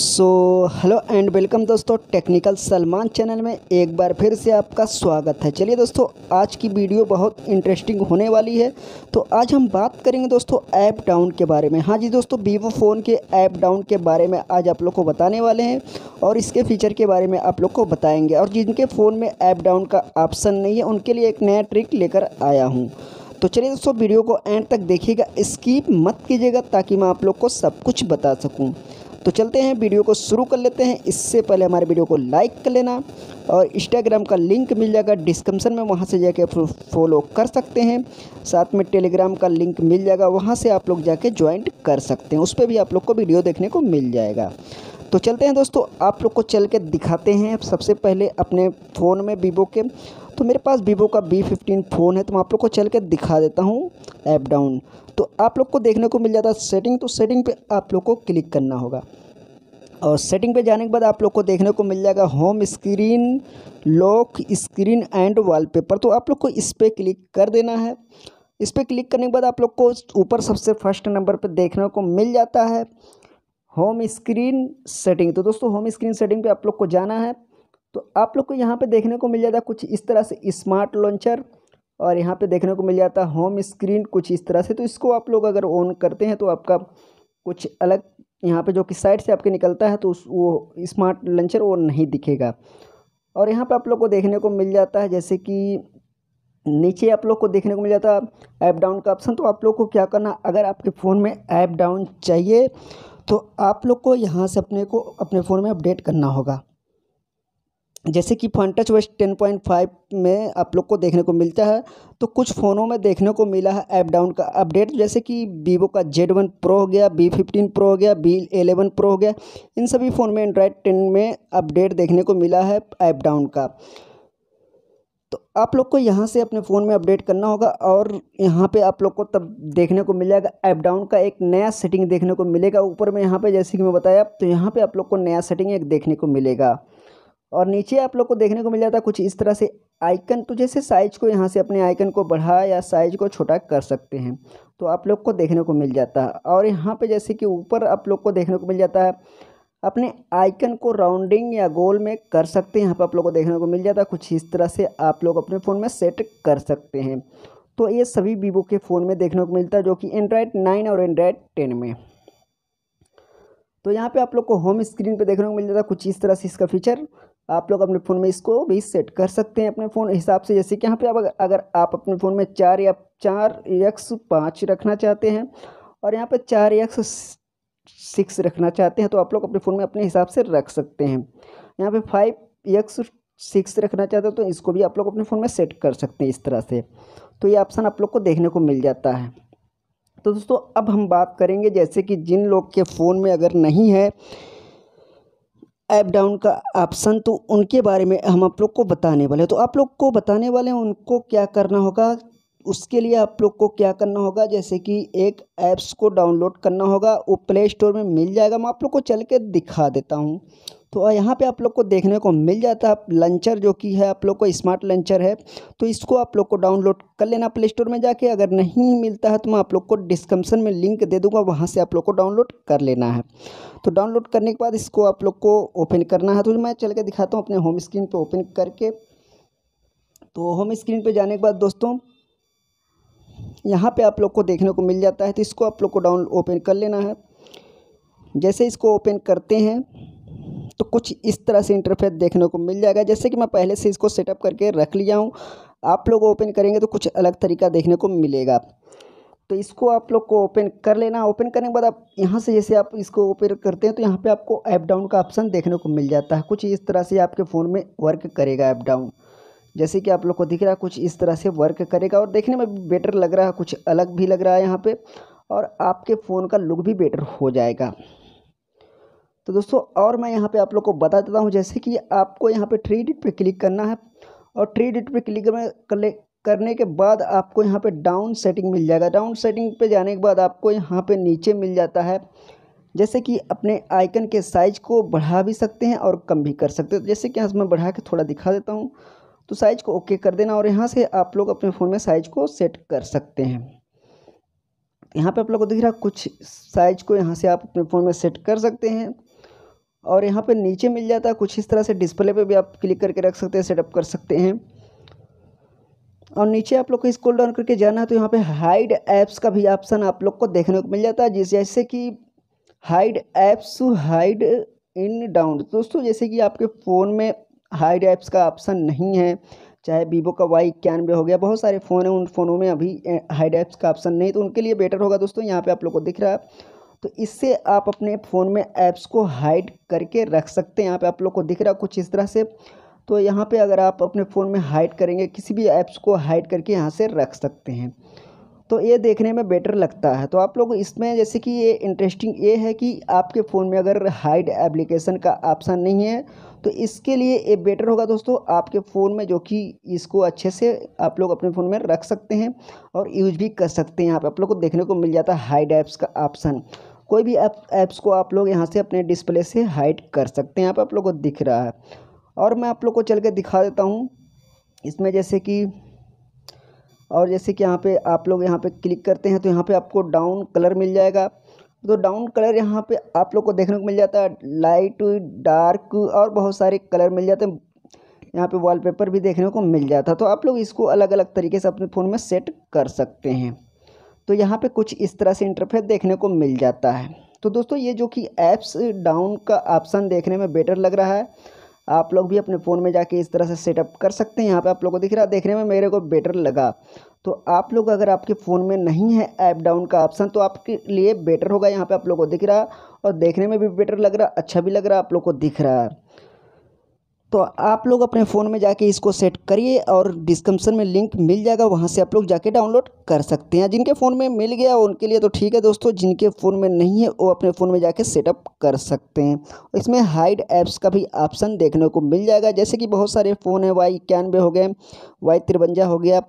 so hello and welcome दोस्तों technical Salman channel में एक बार फिर से आपका स्वागत है चलिए दोस्तों आज की वीडियो बहुत इंटरेस्टिंग होने वाली है तो आज हम बात करेंगे दोस्तों ऐप डाउन के बारे में हाँ जी दोस्तों वीवो फ़ोन के ऐप डाउन के बारे में आज आप लोग को बताने वाले हैं और इसके फीचर के बारे में आप लोग को बताएँगे और जिनके फ़ोन में ऐप डाउन का ऑप्शन नहीं है उनके लिए एक नया ट्रिक लेकर आया हूँ तो चलिए दोस्तों वीडियो को एंड तक देखिएगा स्कीप मत कीजिएगा ताकि मैं आप लोग को सब कुछ बता सकूँ तो चलते हैं वीडियो को शुरू कर लेते हैं इससे पहले हमारे वीडियो को लाइक कर लेना और इंस्टाग्राम का लिंक मिल जाएगा डिस्क्रिप्शन में वहाँ से जाके फॉलो कर सकते हैं साथ में टेलीग्राम का लिंक मिल जाएगा वहाँ से आप लोग जाके ज्वाइंट कर सकते हैं उस पर भी आप लोग को वीडियो देखने को मिल जाएगा तो चलते हैं दोस्तों आप लोग को चल के दिखाते हैं सबसे पहले अपने फ़ोन में वीवो के तो मेरे पास वीवो का बी फिफ्टीन फ़ोन है तो मैं आप लोग को चल के दिखा देता हूँ ऐप डाउन तो आप लोग को देखने को मिल जाता है सेटिंग तो सेटिंग पे आप लोग को क्लिक करना होगा और सेटिंग पे जाने के बाद आप लोग को देखने को मिल जाएगा home screen lock screen and wallpaper तो आप लोग को इस पर क्लिक कर देना है इस पर क्लिक करने के बाद आप लोग को ऊपर सबसे फर्स्ट नंबर पर देखने को मिल जाता है होम स्क्रीन सेटिंग तो दोस्तों होम स्क्रीन सेटिंग पे आप लोग को जाना है तो आप लोग को यहाँ पे देखने को मिल जाता कुछ इस तरह से स्मार्ट लॉन्चर और यहाँ पे देखने को मिल जाता होम स्क्रीन कुछ इस तरह से तो इसको आप लोग अगर ऑन करते हैं तो आपका कुछ अलग यहाँ पे जो कि साइड से आपके निकलता है तो उस वो स्मार्ट लॉन्चर वो नहीं दिखेगा और यहाँ पर आप लोग को देखने को मिल जाता है जैसे कि नीचे आप लोग को देखने को मिल जाता है ऐप डाउन का ऑप्शन तो आप लोग को क्या करना अगर आपके फ़ोन में ऐप डाउन चाहिए तो आप लोग को यहाँ से अपने को अपने फ़ोन में अपडेट करना होगा जैसे कि Funtouch OS ten point five में आप लोग को देखने को मिलता है तो कुछ फ़ोनों में देखने को मिला है ऐप डाउन का अपडेट जैसे कि वीवो का जेड वन प्रो हो गया बी फिफ्टीन प्रो हो गया बी एलेवन प्रो हो गया इन सभी फ़ोन में एंड्रॉयड टेन में अपडेट देखने को मिला है ऐप डाउन का तो आप लोग को यहाँ से अपने फ़ोन में अपडेट करना होगा और यहाँ पे आप लोग को तब देखने को मिलेगा ऐप डाउन का एक नया सेटिंग देखने को मिलेगा ऊपर में यहाँ पे जैसे कि मैं बताया तो यहाँ पे आप लोग को नया सेटिंग एक देखने को मिलेगा और नीचे आप लोग को देखने को मिल जाता है कुछ इस तरह से आइकन तो जैसे साइज को यहाँ से अपने आइकन को बढ़ा या साइज को छोटा कर सकते हैं तो आप लोग को देखने को मिल जाता है और यहाँ पे जैसे कि ऊपर आप लोग को देखने को मिल जाता है अपने आइकन को राउंडिंग या गोल में कर सकते हैं यहाँ पर आप लोग को देखने को मिल जाता है कुछ इस तरह से आप लोग अपने फ़ोन में सेट कर सकते हैं तो ये सभी वीवो के फ़ोन में देखने को मिलता है जो कि एंड्रॉयड नाइन और एंड्रॉयड टेन में तो यहाँ पे आप लोग को होम स्क्रीन पे देखने को मिल जाता है कुछ इस तरह से इसका फीचर आप लोग अपने फ़ोन में इसको भी सेट कर सकते हैं अपने फ़ोन हिसाब से जैसे कि यहाँ पे अब अगर आप अपने फ़ोन में चार या चार एक्स पाँच रखना चाहते हैं और यहाँ पे चार एक्स सिक्स रखना चाहते हैं तो आप लोग अपने फ़ोन में अपने हिसाब से रख सकते हैं यहाँ पे फाइव एक्स सिक्स रखना चाहते हैं तो इसको भी आप लोग अपने फ़ोन में सेट कर सकते हैं इस तरह से तो ये ऑप्शन आप लोग को देखने को मिल जाता है तो दोस्तों अब हम बात करेंगे जैसे कि जिन लोग के फ़ोन में अगर नहीं है ऐप डाउन का ऑप्शन तो उनके बारे में हम आप लोग को बताने वाले हैं तो आप लोग को बताने वाले हैं उनको क्या करना होगा उसके लिए आप लोग को क्या करना होगा जैसे कि एक ऐप्स को डाउनलोड करना होगा वो प्ले स्टोर में मिल जाएगा मैं आप लोग को चल के दिखा देता हूँ तो यहाँ पे आप लोग को देखने को मिल जाता है लंचर जो कि है आप लोग को स्मार्ट लंचर है तो इसको आप लोग को डाउनलोड कर लेना प्ले स्टोर में जाके अगर नहीं मिलता है तो मैं आप लोग को डिस्क्रिप्सन में लिंक दे दूँगा वहाँ से आप लोग को डाउनलोड कर लेना है तो डाउनलोड करने के बाद इसको आप लोग को ओपन करना है तो मैं चल के दिखाता हूँ अपने होम स्क्रीन पर ओपन करके तो होम स्क्रीन पर जाने के बाद दोस्तों यहाँ पे आप लोग को देखने को मिल जाता है तो इसको आप लोग को डाउन ओपन कर लेना है जैसे इसको ओपन करते हैं कुछ इस तरह से इंटरफेस देखने को मिल जाएगा जैसे कि मैं पहले से इसको सेटअप करके रख लिया हूँ आप लोग ओपन करेंगे तो कुछ अलग तरीका देखने को मिलेगा तो इसको आप लोग को ओपन कर लेना ओपन करने के बाद आप यहाँ से जैसे आप इसको ओपन करते हैं तो यहाँ पे आपको ऐप डाउन का ऑप्शन देखने को मिल जाता है कुछ इस तरह से आपके फ़ोन में वर्क करेगा ऐप डाउन जैसे कि आप लोग को दिख रहा है कुछ इस तरह से वर्क करेगा और देखने में बेटर लग रहा है कुछ अलग भी लग रहा है यहाँ पर और आपके फ़ोन का लुक भी बेटर हो जाएगा तो दोस्तों और मैं यहाँ पे आप लोग को बता देता हूँ जैसे कि आपको यहाँ पे थ्री डिट पर क्लिक करना है और थ्री डिट पर क्लिक में करने के बाद आपको यहाँ पे डाउन सेटिंग मिल जाएगा डाउन सेटिंग पे जाने के बाद आपको यहाँ पे नीचे मिल जाता है जैसे कि अपने आइकन के साइज को बढ़ा भी सकते हैं और कम भी कर सकते हैं तो जैसे कि यहाँ मैं बढ़ा के थोड़ा दिखा देता हूँ तो साइज को ओके कर देना और यहाँ से आप लोग अपने फ़ोन में साइज को सेट कर सकते हैं यहाँ पे आप लोग को दिख रहा कुछ साइज को यहाँ से आप अपने फ़ोन में सेट कर सकते हैं और यहाँ पे नीचे मिल जाता है कुछ इस तरह से डिस्प्ले पे भी आप क्लिक करके रख सकते हैं सेटअप कर सकते हैं और नीचे आप लोग को स्क्रॉल डाउन करके जाना है तो यहाँ पे हाइड ऐप्स का भी ऑप्शन आप लोग को देखने को मिल जाता है जिस जैसे कि hide apps hide in down दोस्तों जैसे कि आपके फ़ोन में हाइड ऐप्स का ऑप्शन नहीं है चाहे वीवो का वाई इक्यानवे हो गया बहुत सारे फ़ोन हैं उन फ़ोनों में अभी हाइड ऐप्स का ऑप्शन नहीं तो उनके लिए बेटर होगा दोस्तों यहाँ पर आप लोग को दिख रहा है तो इससे आप अपने फ़ोन में ऐप्स को हाइड करके रख सकते हैं यहाँ पे आप लोग को दिख रहा कुछ इस तरह से तो यहाँ पे अगर आप अपने फ़ोन में हाइड करेंगे किसी भी ऐप्स को हाइड करके यहाँ से रख सकते हैं तो ये देखने में बेटर लगता है तो आप लोग इसमें जैसे कि ये इंटरेस्टिंग ये है कि आपके फ़ोन में अगर हाइड एप्लीकेशन का ऑप्शन नहीं है तो इसके लिए ये बेटर होगा दोस्तों आपके फ़ोन में जो कि इसको अच्छे से आप लोग अपने फ़ोन में रख सकते हैं और यूज भी कर सकते हैं यहाँ पर आप लोग को देखने को मिल जाता है हाइड ऐप्स का ऑप्शन कोई भी ऐप ऐप्स को आप लोग यहाँ से अपने डिस्प्ले से हाइड कर सकते हैं यहाँ पर आप लोग को दिख रहा है और मैं आप लोग को चल के दिखा देता हूँ इसमें जैसे कि और जैसे कि यहाँ पे आप लोग यहाँ पे क्लिक करते हैं तो यहाँ पे आपको डाउन कलर मिल जाएगा तो डाउन कलर यहाँ पे आप लोग को देखने को मिल जाता है लाइट डार्क और बहुत सारे कलर मिल जाते हैं यहाँ पे वॉलपेपर भी देखने को मिल जाता है तो आप लोग इसको अलग अलग तरीके से अपने फ़ोन में सेट कर सकते हैं तो यहाँ पे कुछ इस तरह से इंटरफेस देखने को मिल जाता है तो दोस्तों ये जो कि ऐप्स डाउन का ऑप्शन देखने में बेटर लग रहा है आप लोग भी अपने फ़ोन में जाके इस तरह से सेटअप कर सकते हैं यहाँ पे आप लोगों को दिख रहा है देखने में मेरे को बेटर लगा तो आप लोग अगर आपके फ़ोन में नहीं है ऐप डाउन का ऑप्शन तो आपके लिए बेटर होगा यहाँ पे आप लोग को दिख रहा और देखने में भी बेटर लग रहा अच्छा भी लग रहा आप लोग को दिख रहा है तो आप लोग अपने फ़ोन में जाके इसको सेट करिए और डिस्क्रिप्शन में लिंक मिल जाएगा वहाँ से आप लोग जाके डाउनलोड कर सकते हैं जिनके फ़ोन में मिल गया उनके लिए तो ठीक है दोस्तों जिनके फ़ोन में नहीं है वो अपने फ़ोन में जाके सेटअप कर सकते हैं इसमें हाइड ऐप्स का भी ऑप्शन देखने को मिल जाएगा जैसे कि बहुत सारे फ़ोन हैं वाई इक्यानवे हो गए वाई तिरवंजा हो गया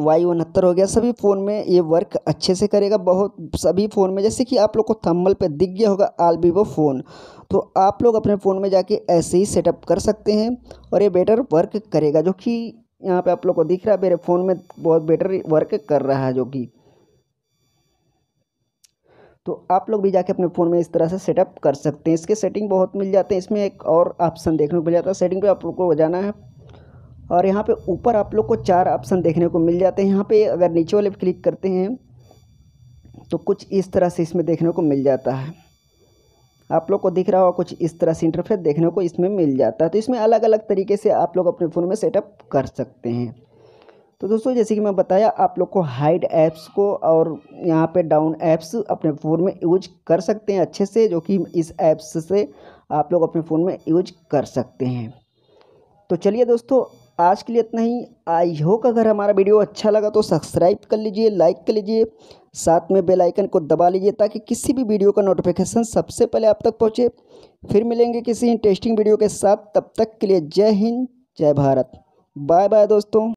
वाई उनहत्तर हो गया सभी फ़ोन में ये वर्क अच्छे से करेगा बहुत सभी फ़ोन में जैसे कि आप लोग को थम्बल पे दिख गया होगा आल वीवो फ़ोन तो आप लोग अपने फ़ोन में जाके ऐसे ही सेटअप कर सकते हैं और ये बेटर वर्क करेगा जो कि यहाँ पे आप लोग को दिख रहा है मेरे फ़ोन में बहुत बेटर वर्क कर रहा है जो कि तो आप लोग भी जाके अपने फ़ोन में इस तरह से सेटअप कर सकते हैं इसके सेटिंग बहुत मिल जाते हैं इसमें एक और ऑप्शन देखने को मिल जाता है सेटिंग पे आप लोग को जाना है और यहाँ पे ऊपर आप लोग को चार ऑप्शन देखने को मिल जाते हैं यहाँ पे अगर नीचे वाले क्लिक करते हैं तो कुछ इस तरह से इसमें देखने को मिल जाता है आप लोग को दिख रहा होगा कुछ इस तरह से इंटरफेस देखने को इसमें मिल जाता है तो इसमें अलग अलग तरीके से आप लोग अपने फ़ोन में सेटअप कर सकते हैं तो दोस्तों जैसे कि मैं बताया आप लोग को हाइड ऐप्स को और यहाँ पे डाउन ऐप्स अपने फ़ोन में यूज कर सकते हैं अच्छे से जो कि इस ऐप्स से आप लोग अपने फ़ोन में यूज कर सकते हैं तो चलिए दोस्तों आज के लिए इतना ही आई होप अगर हमारा वीडियो अच्छा लगा तो सब्सक्राइब कर लीजिए लाइक कर लीजिए साथ में बेल आइकन को दबा लीजिए ताकि किसी भी वीडियो का नोटिफिकेशन सबसे पहले आप तक पहुंचे फिर मिलेंगे किसी इंटरेस्टिंग वीडियो के साथ तब तक के लिए जय हिंद जय भारत बाय बाय दोस्तों